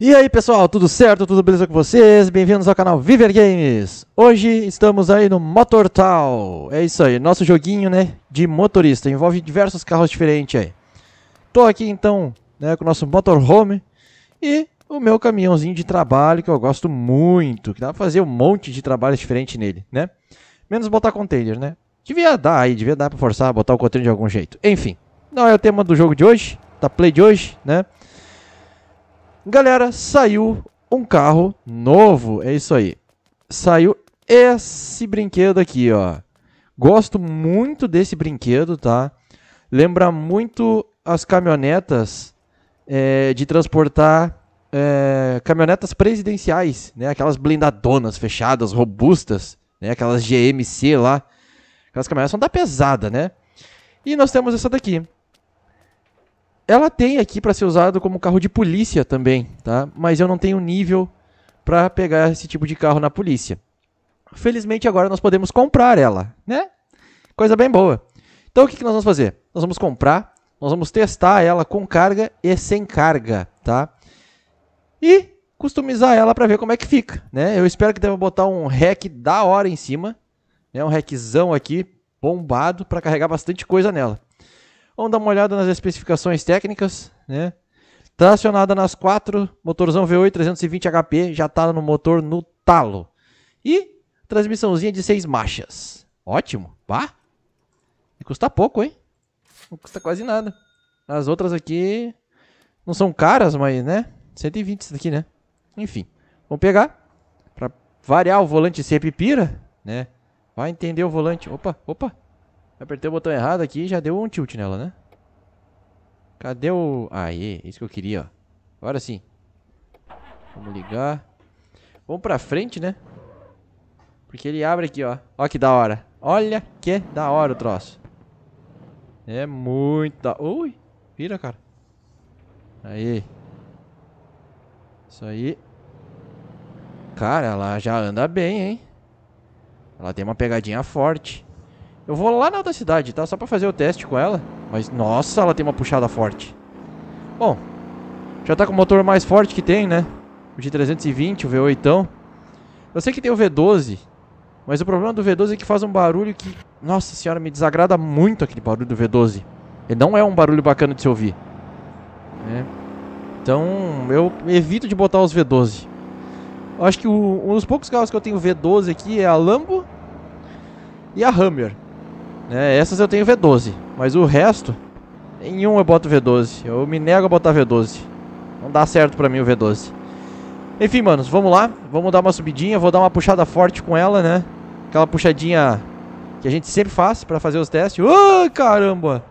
E aí pessoal, tudo certo? Tudo beleza com vocês? Bem-vindos ao canal Viver Games! Hoje estamos aí no Motortal, é isso aí, nosso joguinho né, de motorista, envolve diversos carros diferentes aí. Tô aqui então né, com o nosso motorhome e o meu caminhãozinho de trabalho que eu gosto muito, que dá pra fazer um monte de trabalho diferente nele, né? Menos botar container, né? Devia dar aí, devia dar pra forçar, botar o container de algum jeito. Enfim, não é o tema do jogo de hoje, da play de hoje, né? Galera, saiu um carro novo, é isso aí. Saiu esse brinquedo aqui, ó. Gosto muito desse brinquedo, tá? Lembra muito as caminhonetas é, de transportar é, caminhonetas presidenciais, né? Aquelas blindadonas fechadas, robustas, né? Aquelas GMC lá. Aquelas caminhonetas são da pesada, né? E nós temos essa daqui. Ela tem aqui para ser usado como carro de polícia também, tá? Mas eu não tenho nível para pegar esse tipo de carro na polícia. Felizmente agora nós podemos comprar ela, né? Coisa bem boa. Então o que, que nós vamos fazer? Nós vamos comprar, nós vamos testar ela com carga e sem carga, tá? E customizar ela para ver como é que fica, né? Eu espero que deva botar um rack da hora em cima, né? Um rackzão aqui, bombado, para carregar bastante coisa nela. Vamos dar uma olhada nas especificações técnicas, né? Tracionada tá nas quatro, motorzão V8 320 HP, já está no motor no talo. E transmissãozinha de seis marchas. Ótimo, pá. E custa pouco, hein? Não custa quase nada. As outras aqui não são caras, mas, né? 120 isso daqui, né? Enfim, vamos pegar. Pra variar o volante ser pipira, né? Vai entender o volante. Opa, opa. Apertei o botão errado aqui e já deu um tilt nela, né? Cadê o... Aê, isso que eu queria, ó. Agora sim. Vamos ligar. Vamos pra frente, né? Porque ele abre aqui, ó. Ó que da hora. Olha que da hora o troço. É muito da... Ui, vira, cara. Aí. Isso aí. Cara, ela já anda bem, hein? Ela tem uma pegadinha forte. Eu vou lá na outra cidade, tá? Só pra fazer o teste com ela. Mas, nossa, ela tem uma puxada forte. Bom, já tá com o motor mais forte que tem, né? O de 320, o V8. Então. Eu sei que tem o V12, mas o problema do V12 é que faz um barulho que... Nossa senhora, me desagrada muito aquele barulho do V12. Ele não é um barulho bacana de se ouvir. Né? Então, eu evito de botar os V12. Eu acho que o, um dos poucos carros que eu tenho V12 aqui é a Lambo e a Hammer. Né? Essas eu tenho V12, mas o resto, nenhum eu boto V12. Eu me nego a botar V12. Não dá certo pra mim o V12. Enfim, manos, vamos lá. Vamos dar uma subidinha, vou dar uma puxada forte com ela, né? Aquela puxadinha que a gente sempre faz pra fazer os testes. Ai, oh, caramba!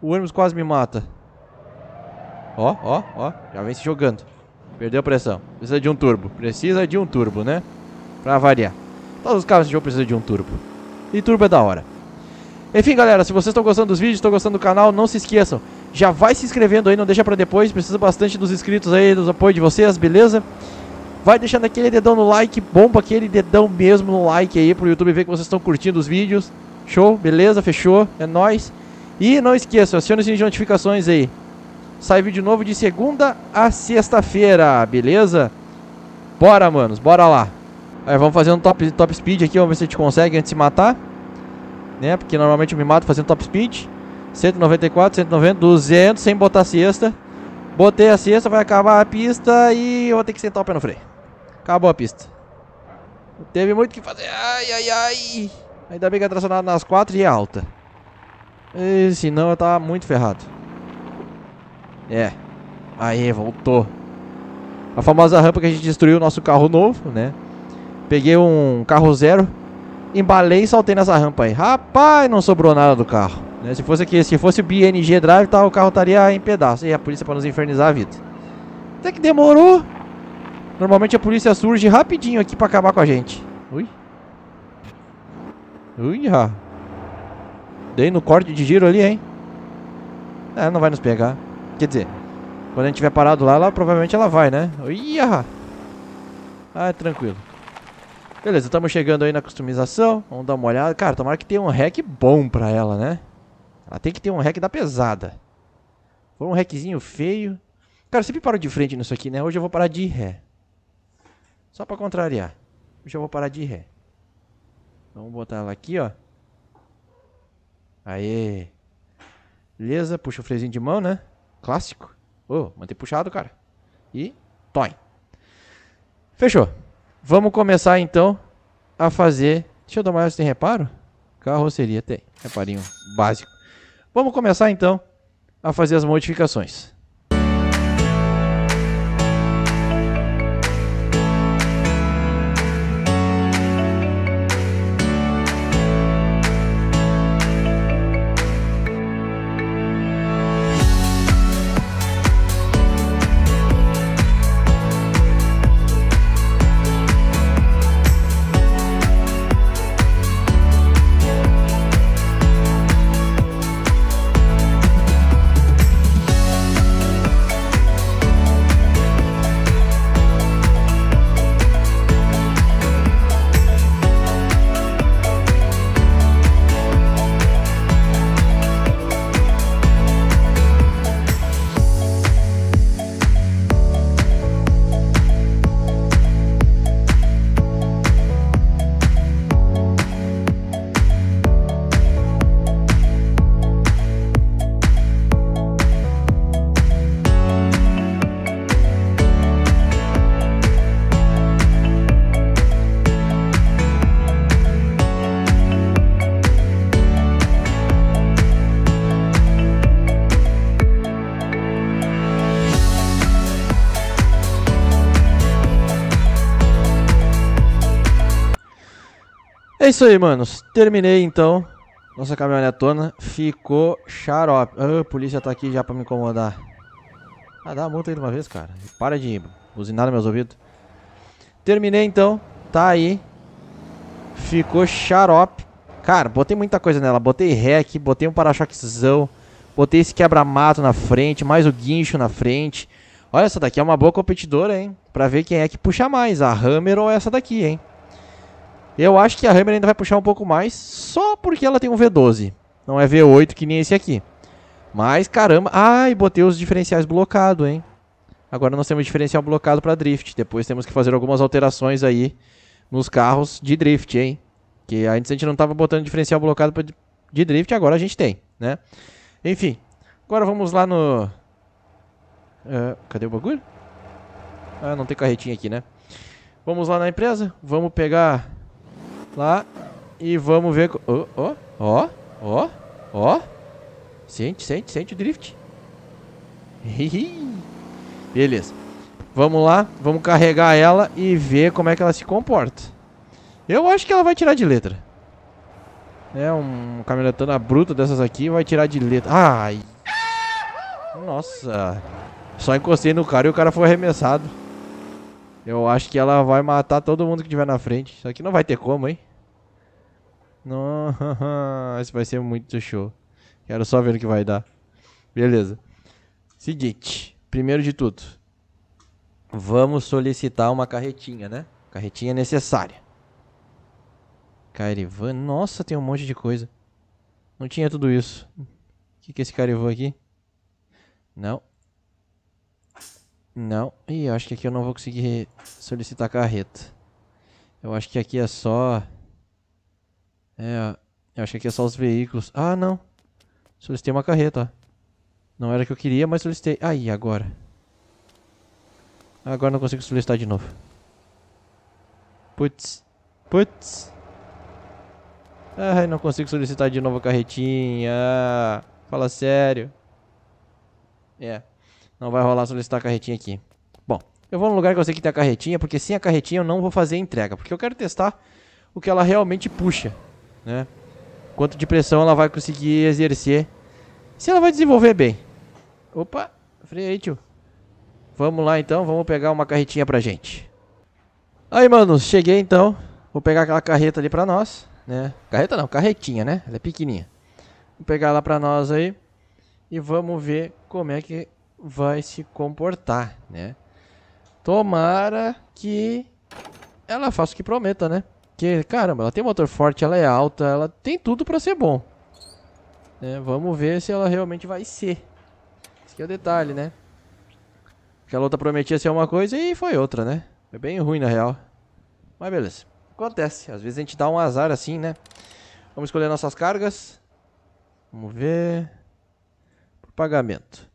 O ônibus quase me mata. Ó, ó, ó, já vem se jogando. Perdeu a pressão. Precisa de um turbo. Precisa de um turbo, né? Pra variar. Todos os carros de jogo precisam de um turbo. E turbo é da hora. Enfim, galera, se vocês estão gostando dos vídeos, estão gostando do canal, não se esqueçam. Já vai se inscrevendo aí, não deixa pra depois. Precisa bastante dos inscritos aí, dos apoio de vocês, beleza? Vai deixando aquele dedão no like, bomba aquele dedão mesmo no like aí pro YouTube ver que vocês estão curtindo os vídeos. Show? Beleza? Fechou? É nóis. E não esqueça acione o sininho de notificações aí. Sai vídeo novo de segunda a sexta-feira, beleza? Bora, manos, bora lá. Aí, vamos fazer um top, top speed aqui, vamos ver se a gente consegue antes de se matar né? Porque normalmente eu me mato fazendo top speed. 194, 190, 200, sem botar cesta. Botei a cesta, vai acabar a pista e eu vou ter que sentar o pé no freio. Acabou a pista. Teve muito que fazer. Ai, ai, ai. Ainda bem que é tracionado nas quatro e é alta. E, senão eu tava muito ferrado. É. Aí, voltou. A famosa rampa que a gente destruiu o nosso carro novo, né? Peguei um carro zero embalei e saltei nessa rampa aí. Rapaz, não sobrou nada do carro. Né? Se fosse aqui, se fosse o BNG Drive, tá, o carro estaria em pedaço. E a polícia para nos infernizar a vida. Até que demorou. Normalmente a polícia surge rapidinho aqui para acabar com a gente. Ui. Ui, ha. Dei no corte de giro ali, hein? É, não vai nos pegar. Quer dizer, quando a gente tiver parado lá, ela, provavelmente ela vai, né? Ui, ha. Ah, é tranquilo. Beleza, estamos chegando aí na customização. Vamos dar uma olhada. Cara, tomara que tenha um hack bom pra ela, né? Ela tem que ter um hack da pesada. Foi um hackzinho feio. Cara, eu sempre paro de frente nisso aqui, né? Hoje eu vou parar de ré. Só pra contrariar. Hoje eu vou parar de ré. Vamos botar ela aqui, ó. Aê. Beleza, puxa o frezinho de mão, né? Clássico. Ô, oh, manter puxado, cara. E... Toy. Fechou. Vamos começar então a fazer... Deixa eu dar uma olhada se tem reparo. Carroceria tem. Reparinho básico. Vamos começar então a fazer as modificações. É isso aí, manos. Terminei, então. Nossa caminhonetona ficou xarope. Ah, a polícia tá aqui já pra me incomodar. Ah, dá a multa aí de uma vez, cara. Para de buzinar nos meus ouvidos. Terminei, então. Tá aí. Ficou xarope. Cara, botei muita coisa nela. Botei rec, botei um para-choquezão. Botei esse quebra-mato na frente, mais o guincho na frente. Olha, essa daqui é uma boa competidora, hein? Pra ver quem é que puxa mais, a Hammer ou essa daqui, hein? Eu acho que a Hammer ainda vai puxar um pouco mais, só porque ela tem um V12. Não é V8 que nem esse aqui. Mas, caramba... Ai, botei os diferenciais blocados, hein? Agora nós temos diferencial blocado para drift. Depois temos que fazer algumas alterações aí nos carros de drift, hein? Que antes a gente não tava botando diferencial blocado pra, de drift, agora a gente tem, né? Enfim, agora vamos lá no... Uh, cadê o bagulho? Ah, não tem carretinha aqui, né? Vamos lá na empresa, vamos pegar lá. E vamos ver... Ó, ó, ó, ó, ó. Sente, sente, sente o drift. Beleza. Vamos lá, vamos carregar ela e ver como é que ela se comporta. Eu acho que ela vai tirar de letra. É, um caminhonetona bruta dessas aqui vai tirar de letra. Ai! Nossa! Só encostei no cara e o cara foi arremessado. Eu acho que ela vai matar todo mundo que tiver na frente. Isso aqui não vai ter como, hein? Nossa, vai ser muito show. Quero só ver o que vai dar. Beleza. Seguinte, primeiro de tudo, vamos solicitar uma carretinha, né? Carretinha necessária. Carivan, nossa, tem um monte de coisa. Não tinha tudo isso. O que, que é esse carivan aqui? Não. Não. Ih, acho que aqui eu não vou conseguir solicitar carreta. Eu acho que aqui é só é, eu acho que aqui é só os veículos. Ah, não. Solicitei uma carreta, ó. Não era o que eu queria, mas solicitei. Aí, agora. Agora não consigo solicitar de novo. Putz. Putz. Ai, não consigo solicitar de novo a carretinha. Ah, fala sério. É. Não vai rolar solicitar a carretinha aqui. Bom, eu vou num lugar que eu sei que tem a carretinha, porque sem a carretinha eu não vou fazer a entrega. Porque eu quero testar o que ela realmente puxa né? Quanto de pressão ela vai conseguir exercer. Se ela vai desenvolver bem. Opa, freio aí, tio. Vamos lá então, vamos pegar uma carretinha pra gente. Aí, manos, cheguei então. Vou pegar aquela carreta ali pra nós, né? Carreta não, carretinha, né? Ela é pequenininha. Vou pegar ela pra nós aí. E vamos ver como é que vai se comportar, né? Tomara que ela faça o que prometa, né? Porque, caramba, ela tem motor forte, ela é alta, ela tem tudo pra ser bom. É, vamos ver se ela realmente vai ser. Esse aqui é o detalhe, né? Aquela outra prometia ser uma coisa e foi outra, né? Foi bem ruim, na real. Mas beleza. Acontece. Às vezes a gente dá um azar assim, né? Vamos escolher nossas cargas. Vamos ver. pagamento.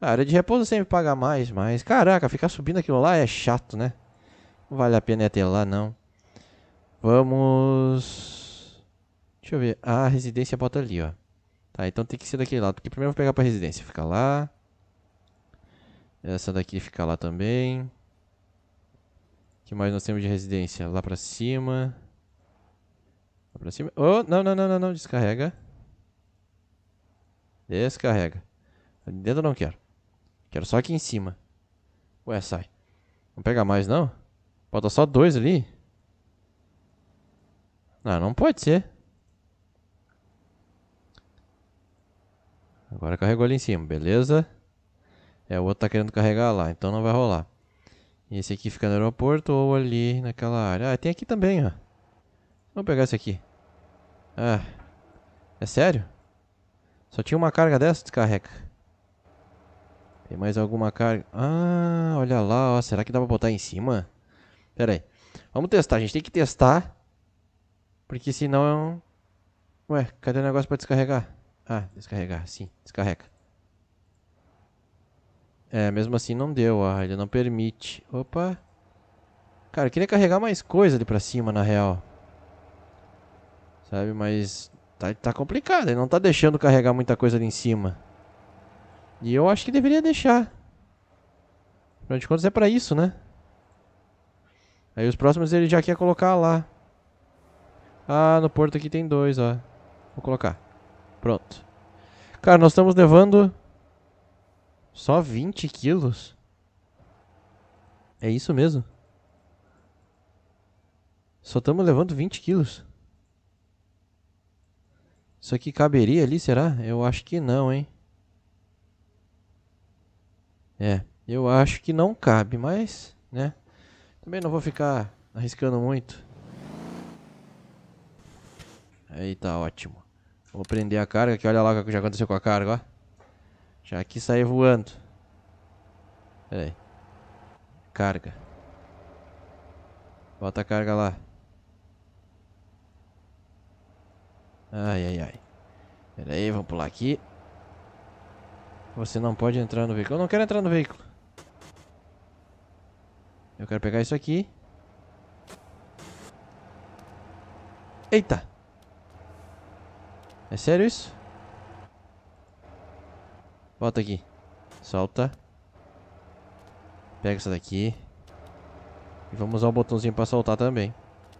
A ah, área de repouso sempre paga mais, mas... Caraca, ficar subindo aquilo lá é chato, né? Não vale a pena ir até lá, não. Vamos... Deixa eu ver. Ah, a residência bota ali, ó. Tá, então tem que ser daquele lado. Porque primeiro eu vou pegar pra residência. Fica lá. Essa daqui fica lá também. O que mais nós temos de residência? Lá pra cima. Lá pra cima. Oh, não, não, não, não, não. Descarrega. Descarrega. Ali dentro eu não quero. Quero só aqui em cima. Ué, sai. Não pega mais, não? Falta só dois ali. Não, ah, não pode ser. Agora carregou ali em cima, beleza? É, o outro tá querendo carregar lá, então não vai rolar. E esse aqui fica no aeroporto ou ali naquela área. Ah, tem aqui também, ó. Vamos pegar esse aqui. Ah, é sério? Só tinha uma carga dessa, descarrega. Tem mais alguma carga? Ah, olha lá, ó. Será que dá pra botar em cima? Pera aí. Vamos testar, a gente tem que testar porque senão... Ué, cadê o negócio pra descarregar? Ah, descarregar, sim, descarrega. É, mesmo assim não deu, ó, ele não permite. Opa. Cara, eu queria carregar mais coisa ali pra cima, na real. Sabe, mas tá, tá complicado, ele não tá deixando carregar muita coisa ali em cima. E eu acho que deveria deixar. Afinal de contas é pra isso, né? Aí os próximos ele já quer colocar lá. Ah, no porto aqui tem dois, ó. Vou colocar. Pronto. Cara, nós estamos levando... Só 20 quilos? É isso mesmo? Só estamos levando 20 quilos. Isso aqui caberia ali, será? Eu acho que não, hein? É, eu acho que não cabe, mas, né? Também não vou ficar arriscando muito. Aí tá ótimo. Vou prender a carga Aqui olha lá o que já aconteceu com a carga, ó. Já aqui saiu voando. Pera aí. Carga. Bota a carga lá. Ai, ai, ai. Pera aí, vamos pular aqui. Você não pode entrar no veículo. Eu não quero entrar no veículo. Eu quero pegar isso aqui. Eita! É sério isso? Volta aqui. Solta. Pega essa daqui. E vamos usar o botãozinho pra soltar também.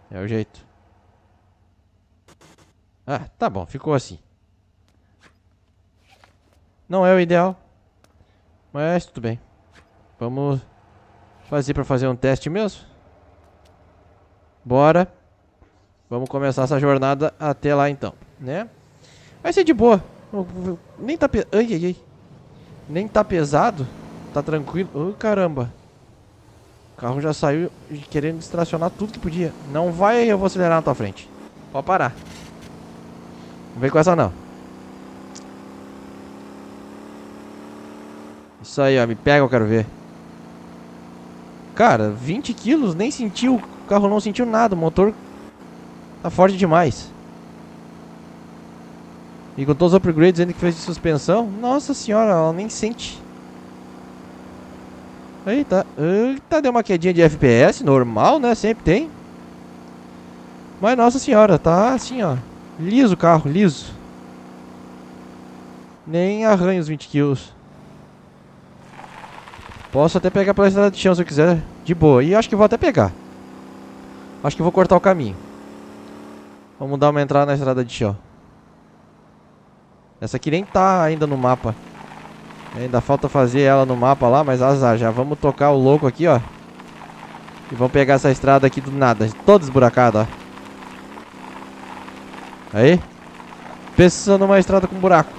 É o jeito. Ah, tá bom. Ficou assim. Não é o ideal. Mas tudo bem. Vamos fazer pra fazer um teste mesmo. Bora. Vamos começar essa jornada até lá então, né? Vai ser de boa. Nem tá pesado. Ai, ai, ai. Nem tá pesado. Tá tranquilo. Oh, caramba. O carro já saiu querendo distracionar tudo que podia. Não vai, eu vou acelerar na tua frente. Pode parar. Não vem com essa não. Isso aí, ó. Me pega, eu quero ver. Cara, 20 quilos, nem sentiu. O carro não sentiu nada. O motor tá forte demais. E com todos os upgrades ainda que fez de suspensão, nossa senhora, ela nem sente. Eita, eita, deu uma quedinha de FPS, normal, né? Sempre tem. Mas nossa senhora, tá assim, ó. Liso o carro, liso. Nem arranha os 20 quilos. Posso até pegar pela estrada de chão se eu quiser, de boa. E acho que vou até pegar. Acho que vou cortar o caminho. Vamos dar uma entrada na estrada de chão. Essa aqui nem tá ainda no mapa. Ainda falta fazer ela no mapa lá, mas azar. Já vamos tocar o louco aqui, ó. E vamos pegar essa estrada aqui do nada. Toda esburacada, ó. Aí. Pensando numa estrada com buraco.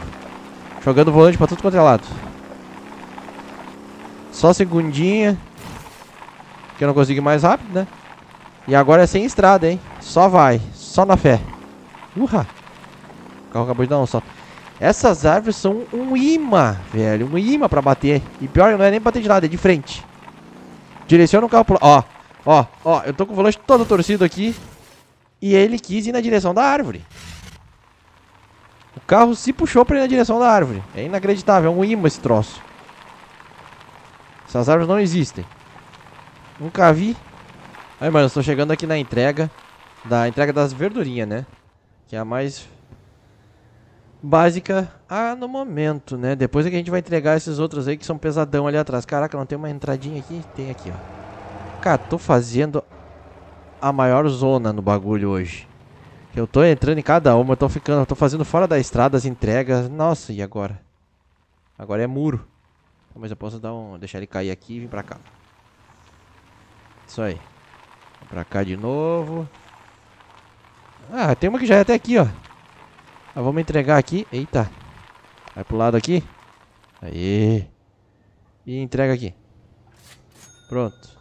Jogando volante pra tudo quanto é lado. Só segundinha. Que eu não consigo mais rápido, né? E agora é sem estrada, hein? Só vai. Só na fé. Urra! O carro acabou de dar um salto. Essas árvores são um imã, velho. Um imã pra bater. E pior, não é nem bater de lado, é de frente. Direciona o carro pro... Ó, ó, ó. Eu tô com o volante todo torcido aqui. E ele quis ir na direção da árvore. O carro se puxou pra ir na direção da árvore. É inacreditável, é um imã esse troço. Essas árvores não existem. Nunca vi. Aí, mano, estou chegando aqui na entrega. Da entrega das verdurinhas, né? Que é a mais básica ah, no momento, né? Depois é que a gente vai entregar esses outros aí que são pesadão ali atrás. Caraca, não tem uma entradinha aqui? Tem aqui, ó. Cara, tô fazendo a maior zona no bagulho hoje. Eu tô entrando em cada uma, eu tô ficando, eu tô fazendo fora da estrada as entregas. Nossa, e agora? Agora é muro. Então, mas eu posso dar um, deixar ele cair aqui e vir pra cá. Isso aí. Pra cá de novo. Ah, tem uma que já é até aqui, ó vamos entregar aqui. Eita. Vai pro lado aqui. Aí. E entrega aqui. Pronto.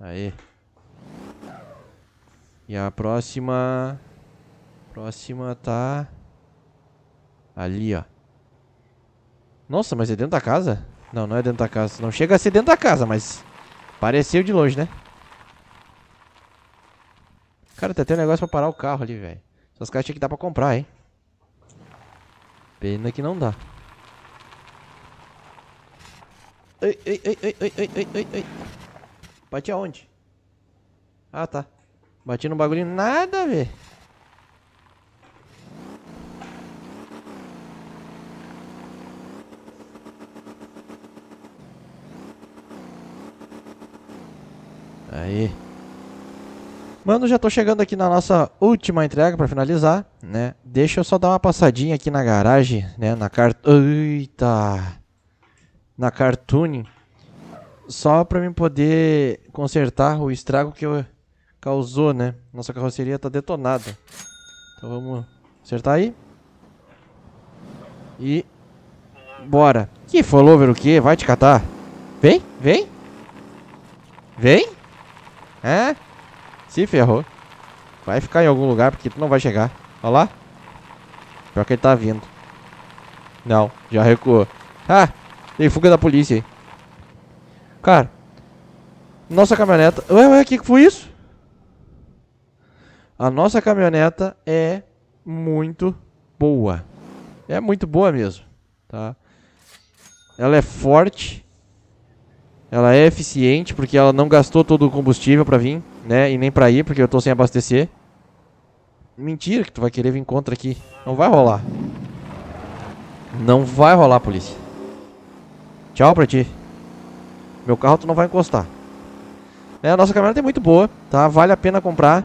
Aí. E a próxima... Próxima tá... Ali, ó. Nossa, mas é dentro da casa? Não, não é dentro da casa. Não chega a ser dentro da casa, mas... Pareceu de longe, né? Cara, tem até um negócio pra parar o carro ali, velho. Essas caixas aqui que pra comprar, hein? Pena que não dá. Ei, ei, ei, ei, ei, ei, ei, ei, ei. Bati aonde? Ah, tá. Bati no bagulho nada velho. Aí. Mano, já tô chegando aqui na nossa última entrega para finalizar, né? Deixa eu só dar uma passadinha aqui na garagem, né? Na cart... Eita! Na Cartoon. Só para mim poder consertar o estrago que eu causou, né? Nossa carroceria tá detonada. Então vamos acertar aí. E... Bora. Que follower o quê? Vai te catar. Vem, vem. Vem. É? Se ferrou. Vai ficar em algum lugar, porque tu não vai chegar. Olha lá. Pior que ele tá vindo. Não, já recuou. Ah, tem fuga da polícia aí. Cara. Nossa caminhoneta... Ué, ué, o que, que foi isso? A nossa caminhoneta é muito boa. É muito boa mesmo, tá? Ela é forte. Ela é eficiente porque ela não gastou todo o combustível para vir. Né? E nem pra ir, porque eu tô sem abastecer. Mentira que tu vai querer vir contra aqui. Não vai rolar. Não vai rolar, polícia. Tchau pra ti. Meu carro tu não vai encostar. É, a nossa caminhonete é muito boa, tá? Vale a pena comprar.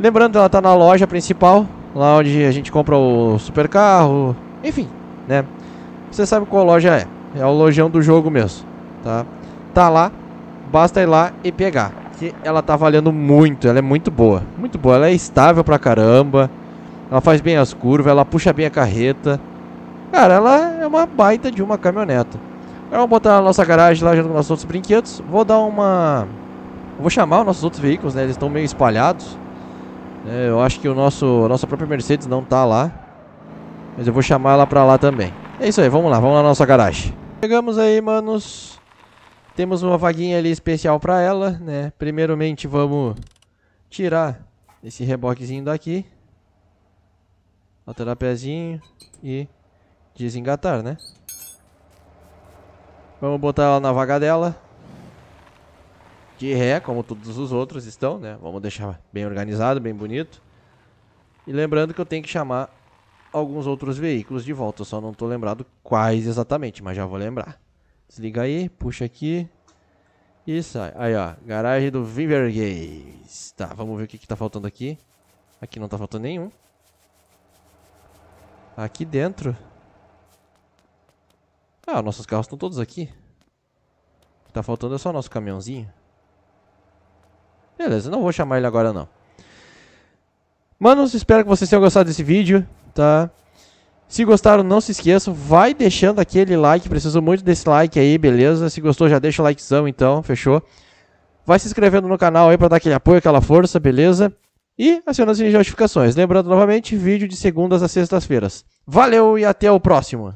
Lembrando, ela tá na loja principal, lá onde a gente compra o super carro, enfim, né? Você sabe qual loja é. É o lojão do jogo mesmo, tá? Tá lá, basta ir lá e pegar porque ela tá valendo muito, ela é muito boa. Muito boa, ela é estável pra caramba. Ela faz bem as curvas, ela puxa bem a carreta. Cara, ela é uma baita de uma caminhoneta. Agora vamos botar na nossa garagem lá junto com nossos outros brinquedos. Vou dar uma... Vou chamar os nossos outros veículos, né? Eles estão meio espalhados. É, eu acho que o nosso, a nossa própria Mercedes não tá lá. Mas eu vou chamar ela pra lá também. É isso aí, vamos lá, vamos lá na nossa garagem. Chegamos aí, manos. Temos uma vaguinha ali especial para ela, né? Primeiramente vamos tirar esse reboquezinho daqui. Alterar pezinho e desengatar, né? Vamos botar ela na vaga dela. De ré, como todos os outros estão, né? Vamos deixar bem organizado, bem bonito. E lembrando que eu tenho que chamar alguns outros veículos de volta. Eu só não estou lembrado quais exatamente, mas já vou lembrar. Desliga aí, puxa aqui. E sai. Aí, ó. Garagem do Vimber Games. Tá, vamos ver o que, que tá faltando aqui. Aqui não tá faltando nenhum. Aqui dentro. Ah, nossos carros estão todos aqui. O que tá faltando é só nosso caminhãozinho. Beleza, não vou chamar ele agora não. Manos, espero que vocês tenham gostado desse vídeo, tá? Se gostaram, não se esqueçam, vai deixando aquele like, preciso muito desse like aí, beleza? Se gostou, já deixa o likezão então, fechou? Vai se inscrevendo no canal aí para dar aquele apoio, aquela força, beleza? E aciona as notificações. Lembrando novamente, vídeo de segundas a sextas-feiras. Valeu e até o próximo!